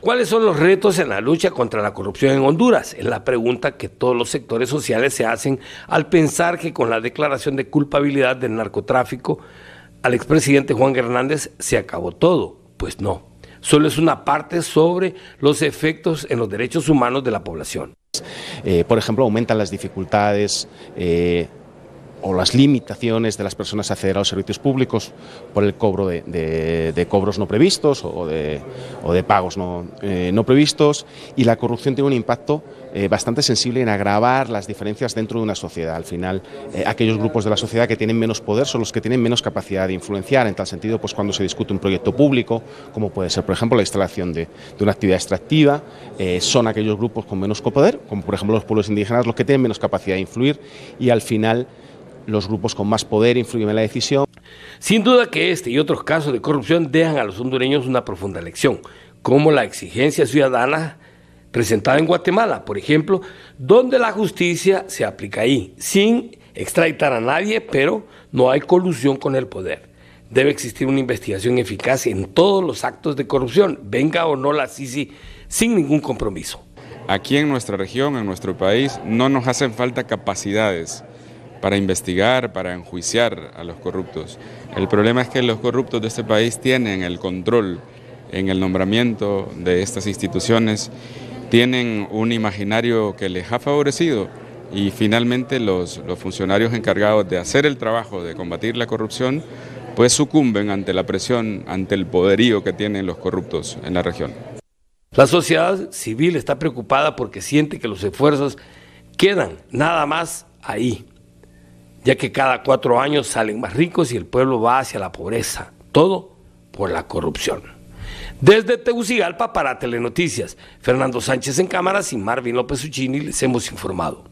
¿Cuáles son los retos en la lucha contra la corrupción en Honduras? Es la pregunta que todos los sectores sociales se hacen al pensar que con la declaración de culpabilidad del narcotráfico al expresidente Juan Hernández se acabó todo. Pues no, solo es una parte sobre los efectos en los derechos humanos de la población. Eh, por ejemplo, aumentan las dificultades. Eh, o las limitaciones de las personas a acceder a los servicios públicos por el cobro de, cobros no previstos o de, pagos eh, no, previstos y la corrupción tiene un impacto eh, bastante sensible en agravar las diferencias dentro de una sociedad. Al final, eh, aquellos grupos de la sociedad que tienen menos poder son los que tienen menos capacidad de influenciar. En tal sentido, pues cuando se discute un proyecto público, como puede ser, por ejemplo, la instalación de, una actividad extractiva, son aquellos grupos con menos copoder como por ejemplo los pueblos indígenas, los que tienen menos capacidad de influir y al final los grupos con más poder influyen en la decisión. Sin duda que este y otros casos de corrupción dejan a los hondureños una profunda lección, como la exigencia ciudadana presentada en Guatemala, por ejemplo, donde la justicia se aplica ahí, sin extraditar a nadie, pero no hay colusión con el poder. Debe existir una investigación eficaz en todos los actos de corrupción, venga o no la CICI, sin ningún compromiso. Aquí en nuestra región, en nuestro país, no nos hacen falta capacidades, para investigar, para enjuiciar a los corruptos. El problema es que los corruptos de este país tienen el control en el nombramiento de estas instituciones, tienen un imaginario que les ha favorecido y finalmente los, funcionarios encargados de hacer el trabajo de combatir la corrupción pues sucumben ante la presión, ante el poderío que tienen los corruptos en la región. La sociedad civil está preocupada porque siente que los esfuerzos quedan nada más ahí ya que cada cuatro años salen más ricos y el pueblo va hacia la pobreza. Todo por la corrupción. Desde Tegucigalpa para Telenoticias, Fernando Sánchez en cámaras y Marvin López Uchini les hemos informado.